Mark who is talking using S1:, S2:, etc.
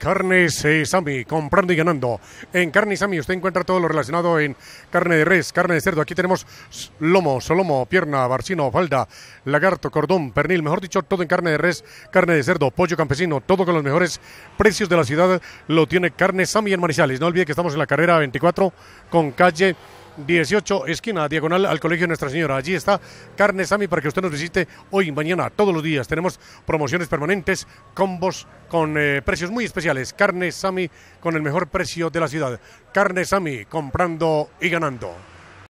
S1: Carnes Sami, comprando y ganando. En Carne Sami usted encuentra todo lo relacionado en carne de res, carne de cerdo. Aquí tenemos lomo, solomo, pierna, barcino, falda, lagarto, cordón, pernil. Mejor dicho, todo en carne de res, carne de cerdo, pollo campesino. Todo con los mejores precios de la ciudad lo tiene carne Sami en Manizales. No olvide que estamos en la carrera 24 con calle 18, esquina diagonal al Colegio Nuestra Señora. Allí está Carne Sami para que usted nos visite hoy mañana, todos los días. Tenemos promociones permanentes, combos con eh, precios muy especiales. Carne Sami con el mejor precio de la ciudad. Carne Sami, comprando y ganando.